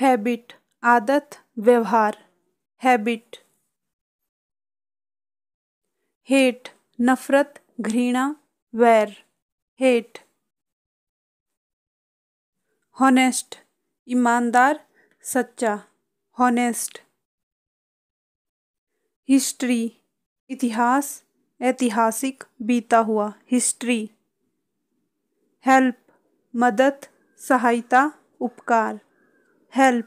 habit आदत व्यवहार habit hate नफरत घृणा वैर हेट हॉनेस्ट ईमानदार सच्चा हॉनेस्ट हिस्ट्री इतिहास ऐतिहासिक बीता हुआ हिस्ट्री हेल्प मदद सहायता उपकार हेल्प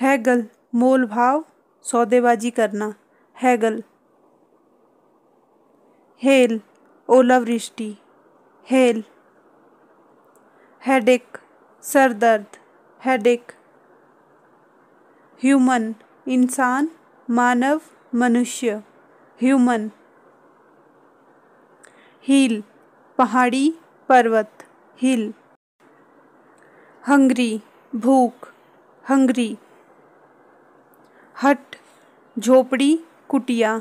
हैगल मोल भाव सौदेबाजी करना हैगल हेल ओलावृष्टि हेल हेडेक सर दर्द हेडेक ह्यूमन इंसान मानव मनुष्य ह्यूमन हिल पहाड़ी पर्वत हिल हंगरी भूख हंगरी हट झोपड़ी कुटिया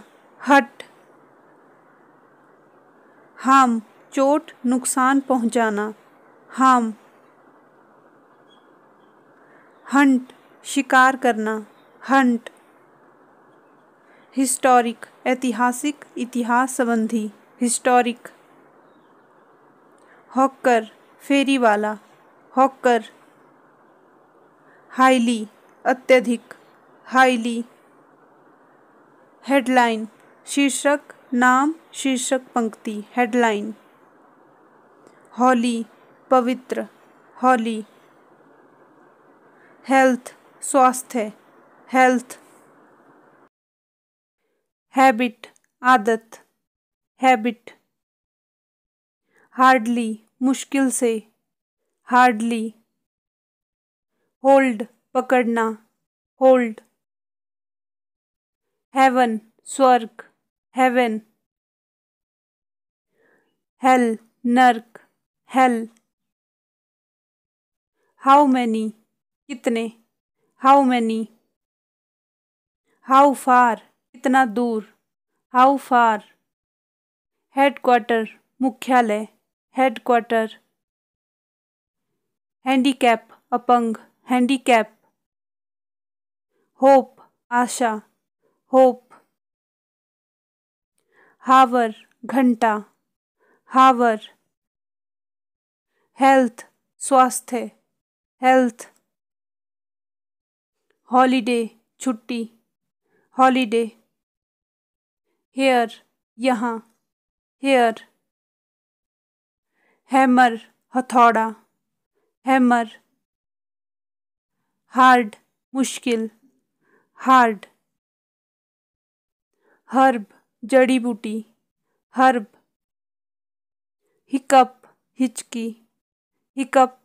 हट हाम चोट नुकसान पहुंचाना हाम हंट शिकार करना हंट हिस्टोरिक ऐतिहासिक इतिहास संबंधी हिस्टोरिक हॉकर फेरी वाला हॉकर हाईली अत्यधिक हाईली हेडलाइन शीर्षक नाम शीर्षक पंक्ति हेडलाइन हॉली पवित्र हॉली हेल्थ स्वास्थ्य हेल्थ हैबिट आदत हैबिट हार्डली मुश्किल से हार्डली होल्ड पकड़ना होल्ड हेवन स्वर्ग हेवन हेल नर्क हेल हाउ मैनी कितने हाउ मैनी हाउ फार कितना दूर हाउ फार हेडक्वार्टर मुख्यालय हेडक्वार्टर हैंडीकैप अपंग हैंडीकैप होप आशा होप हावर घंटा हावर हेल्थ स्वास्थ्य हेल्थ हॉलीडे छुट्टी हॉलीडे हेयर यहाँ हेयर हैमर हथौड़ा हैमर हार्ड मुश्किल हार्ड हर्ब जड़ी बूटी हर्ब हिकअप हिचकी हिकअप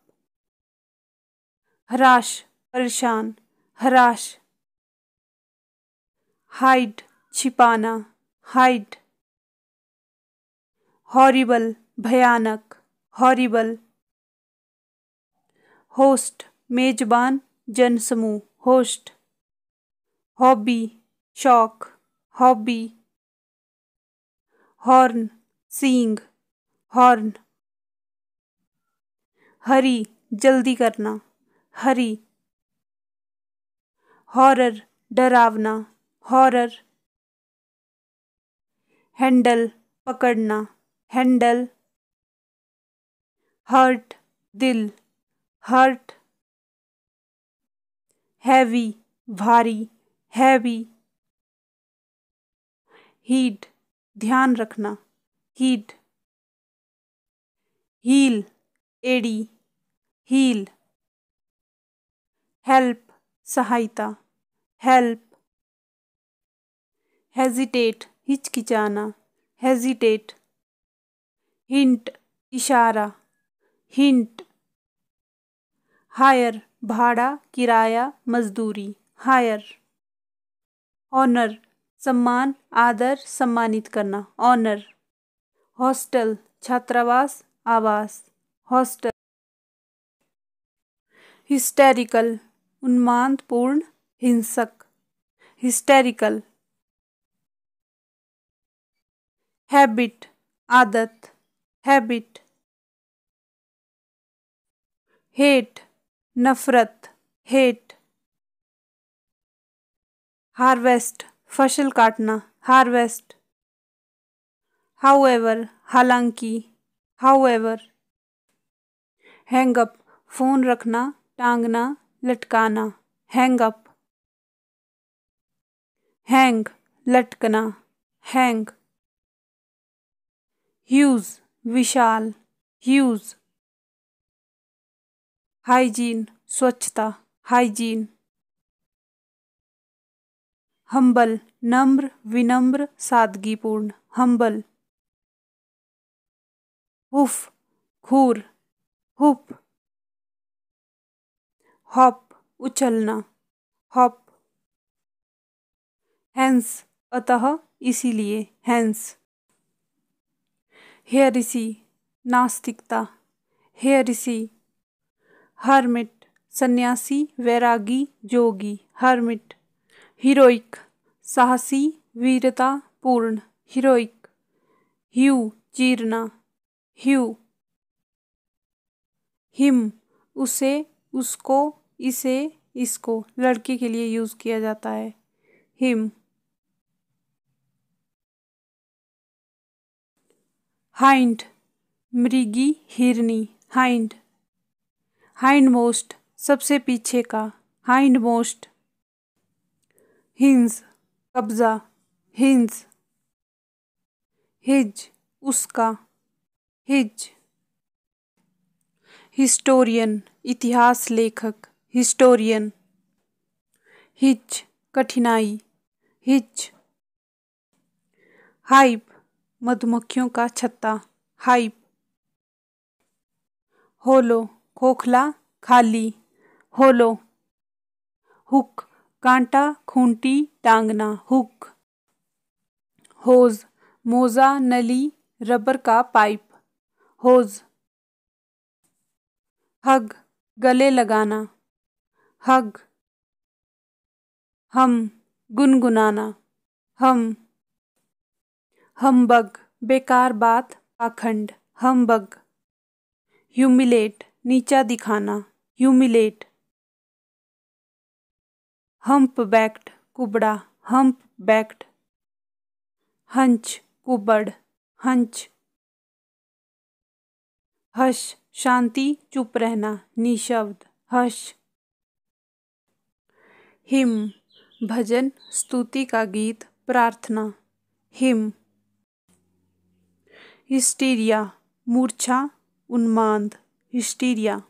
हराश परेशान हराश हाइड छिपाना हाइड हॉरिबल भयानक हॉरिबल होस्ट मेजबान जनसमूह होस्ट हॉबी शौक हॉबी हॉर्न सींग हॉर्न हरी जल्दी करना हरी हॉरर डरावना हॉरर हैंडल पकड़ना हैंडल हर्ट दिल हर्ट हैवी भारी हैवी हीड ध्यान रखना हीड हील एड़ी हील हेल्प सहायता हेल्प हेजिटेट हिचकिचाना हेजिटेट हिंट इशारा हिंट हायर भाड़ा किराया मजदूरी हायर ऑनर सम्मान आदर सम्मानित करना ऑनर हॉस्टल छात्रावास आवास हॉस्टल हिस्टेरिकल उन्मादपूर्ण हिंसक हिस्टेरिकल हैबिट आदत हैबिट हेट नफ़रत हेट हार्वेस्ट फसल काटना हार्वेस्ट हाउ एवर हालांकि however hang up phone रखना टांगना लटकाना हैंग अप हैंग लटकना हैंग ह्यूज विशाल ह्यूज हाइजीन स्वच्छता हाइजीन हम्बल नम्र विनम्र सादगीपूर्ण हम्बल हुफ घूर हुप हॉप उछलना हॉप हैंस अतः इसीलिए हैंस हेयरिसी नास्तिकता हेयरिसी हर्मिट सन्यासी वैरागी जोगी हर्मिट हीरोइक साहसी वीरता पूर्ण हीरोइक ह्यू चीरना ह्यू हिम उसे उसको इसे इसको लड़के के लिए यूज़ किया जाता है हिम हाइंड मृगी हिरनी हाइंड हाइंड मोस्ट सबसे पीछे का हाइंड मोस्ट हिंस कब्जा हिंस हिज उसका हिज हिस्टोरियन इतिहास लेखक हिस्टोरियन हिच कठिनाई हिच हाइप मधुमक्खियों का छत्ता हाइप होलो खोखला खाली होलो हुक कांटा खूंटी टांगना हुक होज मोज़ा नली रबर का पाइप होज हग गले लगाना हग हम गुनगुनाना हम हमबग बेकार बात पाखंड हमबग ह्यूमिलेट नीचा दिखाना ह्यूमिलेट हम्प बैक्ड कुबड़ा हम्प बैक्ड हंच कुबड़ हंच हश शांति चुप रहना निशब्द हश हिम भजन स्तुति का गीत प्रार्थना हिम हिस्टीरिया मूर्छा उन्माद hysteria